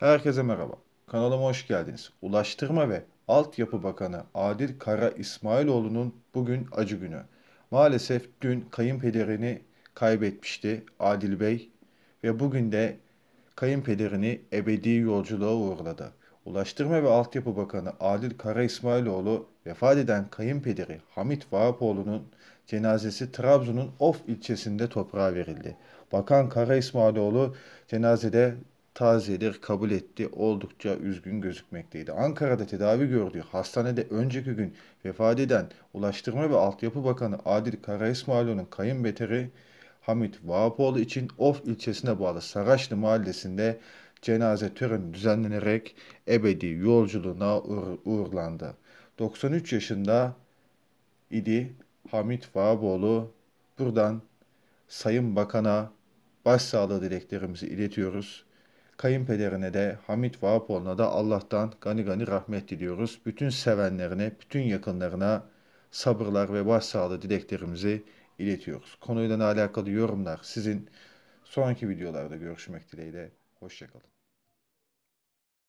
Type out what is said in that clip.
Herkese merhaba. Kanalıma hoş geldiniz. Ulaştırma ve Altyapı Bakanı Adil Kara İsmailoğlu'nun bugün acı günü. Maalesef dün kayınpederini kaybetmişti Adil Bey ve bugün de kayınpederini ebedi yolculuğa uğurladı. Ulaştırma ve Altyapı Bakanı Adil Kara İsmailoğlu vefat eden kayınpederi Hamit Vahapoğlu'nun cenazesi Trabzon'un Of ilçesinde toprağa verildi. Bakan Kara İsmailoğlu cenazede taziyeleri kabul etti. Oldukça üzgün gözükmekteydi. Ankara'da tedavi gördüğü hastanede önceki gün vefat eden Ulaştırma ve Altyapı Bakanı Adil Karaesmaloğlu'nun kayınbeteri Hamit Vahapoğlu için Of ilçesine bağlı Saraçlı mahallesinde cenaze töreni düzenlenerek ebedi yolculuğuna uğur uğurlandı. 93 yaşında idi Hamit Vahapoğlu. Buradan Sayın Bakan'a başsağlığı dileklerimizi iletiyoruz Kayınpederine de Hamit Vahapoğlu'na da Allah'tan gani gani rahmet diliyoruz. Bütün sevenlerine, bütün yakınlarına sabırlar ve başsağlığı dileklerimizi iletiyoruz. Konuyla alakalı yorumlar sizin sonraki videolarda görüşmek dileğiyle. Hoşçakalın.